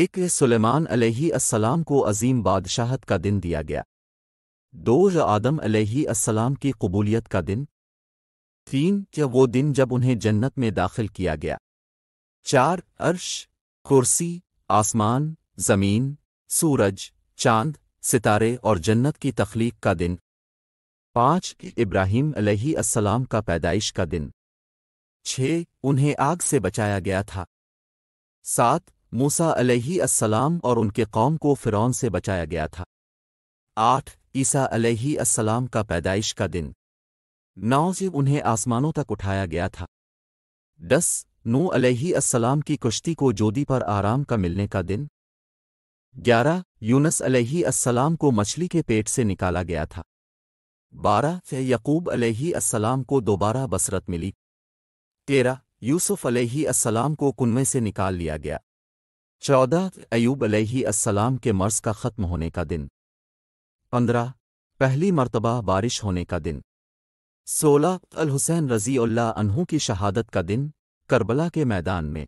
एक सुलेमान अलैहिस्सलाम को अजीम बादशाहत का दिन दिया गया दो आदम अलैहिस्सलाम की कबूलियत का दिन तीन या वो दिन जब उन्हें जन्नत में दाखिल किया गया चार अर्श कुर्सी आसमान ज़मीन सूरज चांद सितारे और जन्नत की तख्लीक का दिन पांच इब्राहिम अलैहिस्सलाम का पैदाइश का दिन छः उन्हें आग से बचाया गया था सात मूसा अलैहि और उनके कौम को फ़िरौन से बचाया गया था आठ ईसा अलैहि का पैदाइश का दिन नौ से उन्हें आसमानों तक उठाया गया था दस नू अलैहि की कुश्ती को जोदी पर आराम का मिलने का दिन ग्यारह यूनस अलैहि को मछली के पेट से निकाला गया था बारह से यकूब अलैहि को दोबारा बसरत मिली तेरह यूसुफ अलैहि को कुनवे से निकाल लिया गया चौदह अयूब अलैहिस्सलाम के मर्ज का ख़त्म होने का दिन पंद्रह पहली मरतबा बारिश होने का दिन सोलह हुसैन रजी अल्लाह अनहू की शहादत का दिन करबला के मैदान में